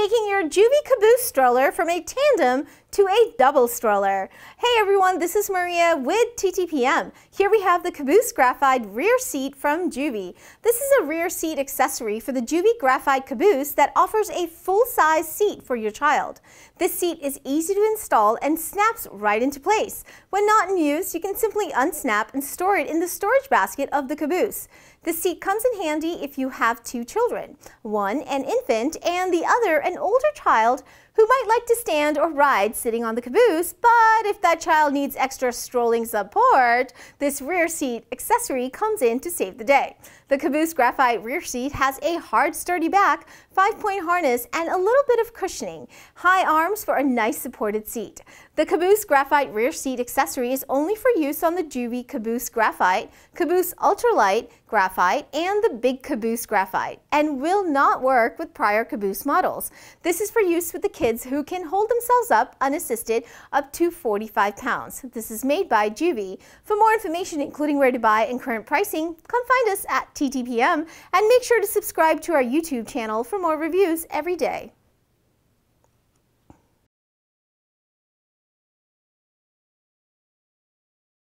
taking your Juvie Caboose stroller from a tandem to a double stroller. Hey everyone, this is Maria with TTPM. Here we have the Caboose Graphite rear seat from Juvie. This is a rear seat accessory for the Juvie Graphite Caboose that offers a full-size seat for your child. This seat is easy to install and snaps right into place. When not in use, you can simply unsnap and store it in the storage basket of the caboose. The seat comes in handy if you have two children, one an infant and the other an older child who might like to stand or ride sitting on the caboose, but if that child needs extra strolling support, this rear seat accessory comes in to save the day. The caboose graphite rear seat has a hard sturdy back, 5-point harness, and a little bit of cushioning, high arms for a nice supported seat. The caboose graphite rear seat accessory is only for use on the Juvie caboose graphite, caboose ultralight graphite, and the big caboose graphite, and will not work with prior caboose models. This is for use with the kids kids who can hold themselves up unassisted up to 45 pounds. This is made by Juvie. For more information, including where to buy and current pricing, come find us at TTPM and make sure to subscribe to our YouTube channel for more reviews every day.